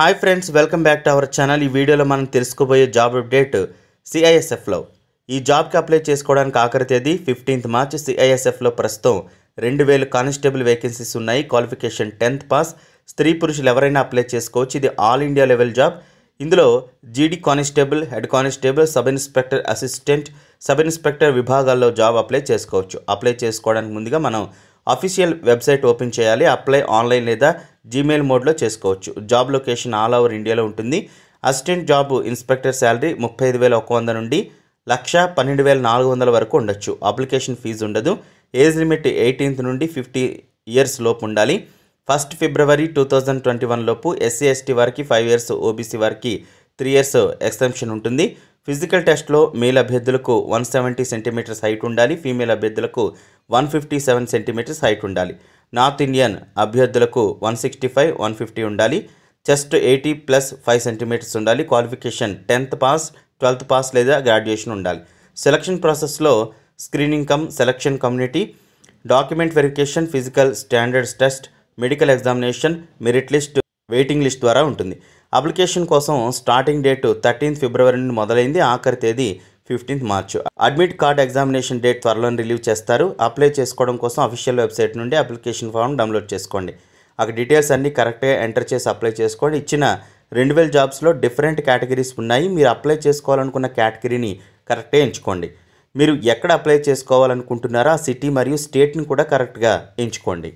hi friends welcome back to our channel ఈ వీడియోలో మనం తెలుసుకోబోయే జాబ్ అప్డేట్ సిఐఎస్ఎఫ్లో ఈ జాబ్కి అప్లై చేసుకోవడానికి ఆఖరి తేదీ ఫిఫ్టీన్త్ మార్చ్ సిఐఎస్ఎఫ్లో ప్రస్తుతం రెండు వేలు కానిస్టేబుల్ వేకెన్సీస్ ఉన్నాయి క్వాలిఫికేషన్ టెన్త్ పాస్ స్త్రీ పురుషులు ఎవరైనా అప్లై చేసుకోవచ్చు ఇది ఆల్ ఇండియా లెవెల్ జాబ్ ఇందులో GD constable head constable sub inspector assistant sub inspector విభాగాల్లో జాబ్ అప్లై చేసుకోవచ్చు అప్లై చేసుకోవడానికి ముందుగా మనం అఫీషియల్ వెబ్సైట్ ఓపెన్ చేయాలి అప్లై ఆన్లైన్ లేదా జీమెయిల్ మోడ్లో చేసుకోవచ్చు జాబ్ లొకేషన్ ఆల్ ఓవర్ ఇండియాలో ఉంటుంది అసిస్టెంట్ జాబ్ ఇన్స్పెక్టర్ శాలరీ ముప్పై ఐదు వేల ఒక వంద నుండి లక్ష పన్నెండు వేల నాలుగు వందల వరకు ఉండొచ్చు అప్లికేషన్ ఫీజు ఉండదు ఏజ్ లిమిట్ ఎయిటీన్త్ నుండి ఫిఫ్టీ ఇయర్స్ లోపు ఉండాలి first February two thousand twenty one లోపు ఎస్సీ ఎస్టీ వారికి ఫైవ్ ఇయర్స్ ఓబీసీ వారికి త్రీ ఇయర్స్ ఎక్సెంప్షన్ ఉంటుంది ఫిజికల్ టెస్ట్లో మేల్ అభ్యర్థులకు వన్ సెవెంటీ సెంటీమీటర్స్ హైట్ ఉండాలి ఫీమేల్ అభ్యర్థులకు one fifty seven centimeters height ఉండాలి నార్త్ ఇండియన్ అభ్యర్థులకు one sixty five one fifty ఉండాలి chest eighty plus five centimeters ఉండాలి qualification tenth pass twelfth pass లేదా గ్రాడ్యుయేషన్ ఉండాలి సెలక్షన్ ప్రాసెస్లో screening cum selection community document verification physical standards test medical examination merit list waiting list ద్వారా ఉంటుంది application కోసం starting date thirteenth ఫిబ్రవరి నుండి మొదలైంది ఆఖరి తేదీ fifteenth March admit card examination date త్వరలో రిలీవ్ చేస్తారు అప్లై చేసుకోవడం కోసం అఫీషియల్ వెబ్సైట్ నుండి అప్లికేషన్ ఫామ్ డౌన్లోడ్ చేసుకోండి అక్కడ డీటెయిల్స్ అన్నీ కరెక్ట్గా ఎంటర్ చేసి అప్లై చేసుకోండి ఇచ్చిన రెండు వేల జాబ్స్లో డిఫరెంట్ కేటగిరీస్ ఉన్నాయి మీరు అప్లై చేసుకోవాలనుకున్న కేటగిరీని కరెక్ట్గా ఎంచుకోండి మీరు ఎక్కడ అప్లై చేసుకోవాలనుకుంటున్నారో ఆ సిటీ మరియు స్టేట్ని కూడా కరెక్ట్గా ఎంచుకోండి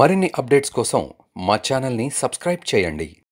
మరిన్ని అప్డేట్స్ కోసం మా ఛానల్ని సబ్స్క్రైబ్ చేయండి